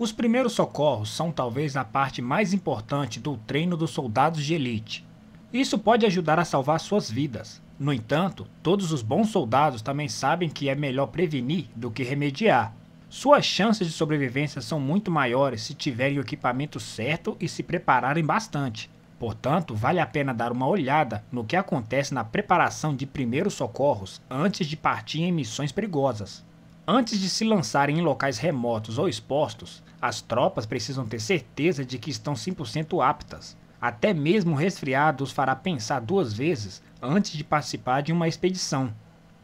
Os primeiros socorros são talvez a parte mais importante do treino dos soldados de elite. Isso pode ajudar a salvar suas vidas. No entanto, todos os bons soldados também sabem que é melhor prevenir do que remediar. Suas chances de sobrevivência são muito maiores se tiverem o equipamento certo e se prepararem bastante. Portanto, vale a pena dar uma olhada no que acontece na preparação de primeiros socorros antes de partir em missões perigosas. Antes de se lançarem em locais remotos ou expostos, as tropas precisam ter certeza de que estão 100% aptas. Até mesmo o resfriado os fará pensar duas vezes antes de participar de uma expedição.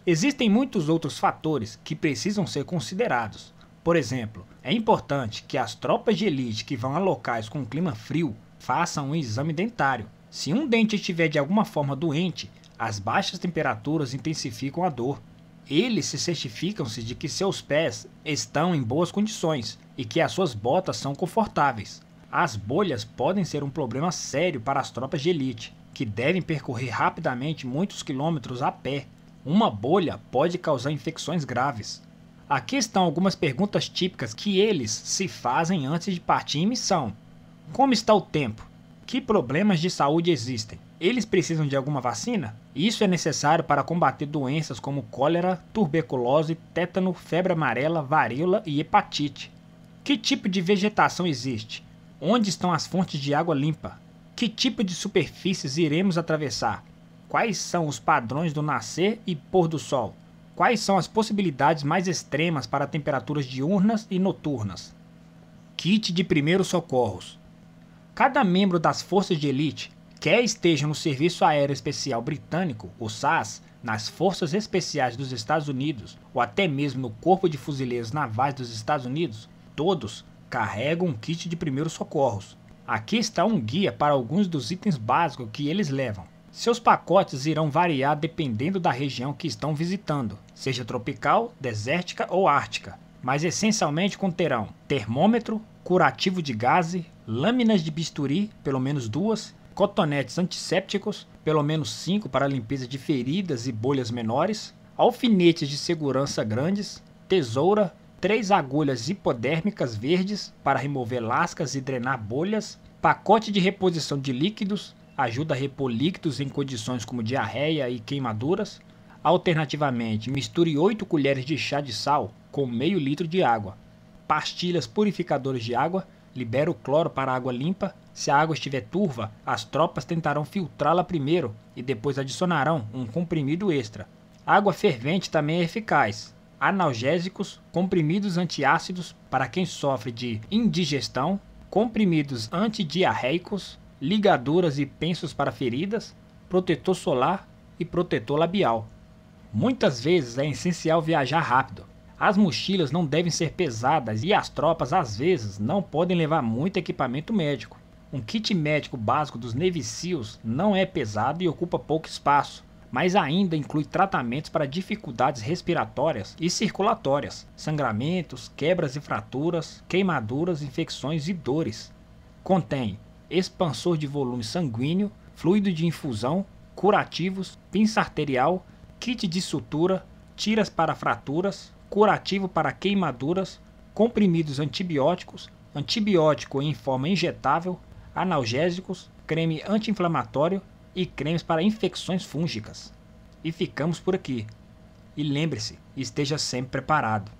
Existem muitos outros fatores que precisam ser considerados. Por exemplo, é importante que as tropas de elite que vão a locais com clima frio façam um exame dentário. Se um dente estiver de alguma forma doente, as baixas temperaturas intensificam a dor eles se certificam-se de que seus pés estão em boas condições e que as suas botas são confortáveis. As bolhas podem ser um problema sério para as tropas de elite, que devem percorrer rapidamente muitos quilômetros a pé. Uma bolha pode causar infecções graves. Aqui estão algumas perguntas típicas que eles se fazem antes de partir em missão. Como está o tempo? Que problemas de saúde existem? eles precisam de alguma vacina? Isso é necessário para combater doenças como cólera, tuberculose, tétano, febre amarela, varíola e hepatite. Que tipo de vegetação existe? Onde estão as fontes de água limpa? Que tipo de superfícies iremos atravessar? Quais são os padrões do nascer e pôr do sol? Quais são as possibilidades mais extremas para temperaturas diurnas e noturnas? Kit de primeiros socorros. Cada membro das forças de elite quer esteja no Serviço Aéreo Especial Britânico, o SAS, nas Forças Especiais dos Estados Unidos ou até mesmo no Corpo de Fuzileiros Navais dos Estados Unidos, todos carregam um kit de primeiros socorros. Aqui está um guia para alguns dos itens básicos que eles levam. Seus pacotes irão variar dependendo da região que estão visitando, seja tropical, desértica ou ártica, mas essencialmente conterão termômetro, curativo de gaze, lâminas de bisturi, pelo menos duas, cotonetes antissépticos, pelo menos 5 para limpeza de feridas e bolhas menores, alfinetes de segurança grandes, tesoura, três agulhas hipodérmicas verdes para remover lascas e drenar bolhas, pacote de reposição de líquidos, ajuda a repor líquidos em condições como diarreia e queimaduras. Alternativamente, misture 8 colheres de chá de sal com meio litro de água, pastilhas purificadoras de água libera o cloro para a água limpa. Se a água estiver turva, as tropas tentarão filtrá-la primeiro e depois adicionarão um comprimido extra. Água fervente também é eficaz. Analgésicos, comprimidos antiácidos para quem sofre de indigestão, comprimidos antidiarreicos, ligaduras e pensos para feridas, protetor solar e protetor labial. Muitas vezes é essencial viajar rápido, as mochilas não devem ser pesadas e as tropas às vezes não podem levar muito equipamento médico. Um kit médico básico dos Navy Seals não é pesado e ocupa pouco espaço, mas ainda inclui tratamentos para dificuldades respiratórias e circulatórias, sangramentos, quebras e fraturas, queimaduras, infecções e dores. Contém expansor de volume sanguíneo, fluido de infusão, curativos, pinça arterial, kit de sutura, tiras para fraturas, curativo para queimaduras, comprimidos antibióticos, antibiótico em forma injetável, analgésicos, creme anti-inflamatório e cremes para infecções fúngicas. E ficamos por aqui. E lembre-se, esteja sempre preparado.